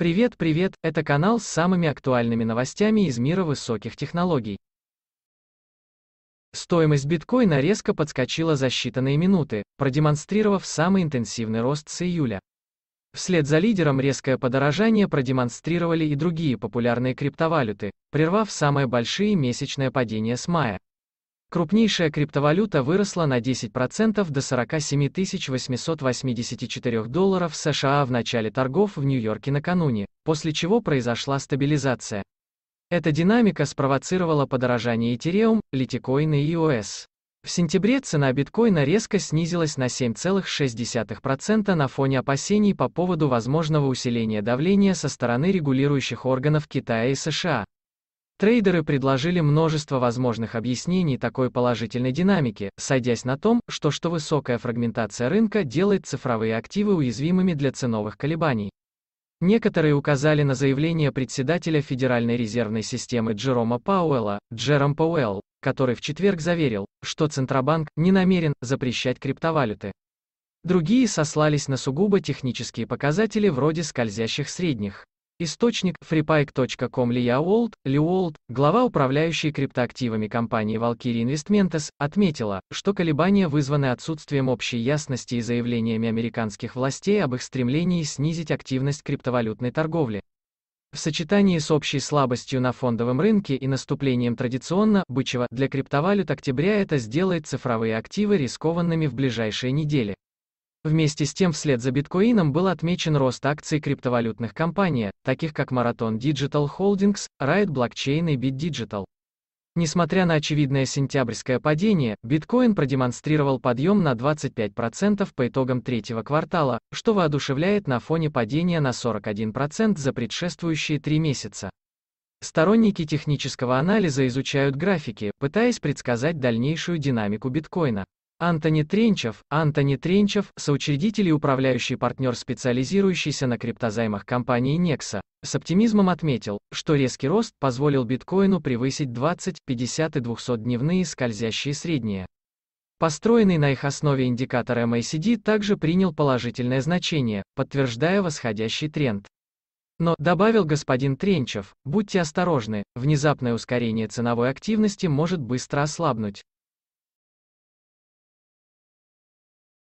Привет, привет, это канал с самыми актуальными новостями из мира высоких технологий. Стоимость биткоина резко подскочила за считанные минуты, продемонстрировав самый интенсивный рост с июля. Вслед за лидером резкое подорожание продемонстрировали и другие популярные криптовалюты, прервав самое большие месячное падение с мая. Крупнейшая криптовалюта выросла на 10% до 47 884 долларов США в начале торгов в Нью-Йорке накануне, после чего произошла стабилизация. Эта динамика спровоцировала подорожание Ethereum, Litecoin и EOS. В сентябре цена биткоина резко снизилась на 7,6% на фоне опасений по поводу возможного усиления давления со стороны регулирующих органов Китая и США. Трейдеры предложили множество возможных объяснений такой положительной динамики, сойдясь на том, что что высокая фрагментация рынка делает цифровые активы уязвимыми для ценовых колебаний. Некоторые указали на заявление председателя Федеральной резервной системы Джерома Пауэлла, Джером Пауэлл, который в четверг заверил, что Центробанк не намерен запрещать криптовалюты. Другие сослались на сугубо технические показатели вроде скользящих средних. Источник freepike.com Лия Уолт, Лиуолт, глава управляющей криптоактивами компании Valkyrie Investments, отметила, что колебания вызваны отсутствием общей ясности и заявлениями американских властей об их стремлении снизить активность криптовалютной торговли. В сочетании с общей слабостью на фондовом рынке и наступлением традиционно бычьего для криптовалют октября это сделает цифровые активы рискованными в ближайшие недели. Вместе с тем вслед за биткоином был отмечен рост акций криптовалютных компаний, таких как Marathon Digital Holdings, Riot Blockchain и BitDigital. Несмотря на очевидное сентябрьское падение, биткоин продемонстрировал подъем на 25% по итогам третьего квартала, что воодушевляет на фоне падения на 41% за предшествующие три месяца. Сторонники технического анализа изучают графики, пытаясь предсказать дальнейшую динамику биткоина. Антони Тренчев, Антони Тренчев, соучредитель и управляющий партнер, специализирующийся на криптозаймах компании Nexa, с оптимизмом отметил, что резкий рост позволил биткоину превысить 20, 50 и 200-дневные скользящие средние. Построенный на их основе индикатор MACD также принял положительное значение, подтверждая восходящий тренд. Но, добавил господин Тренчев, будьте осторожны, внезапное ускорение ценовой активности может быстро ослабнуть.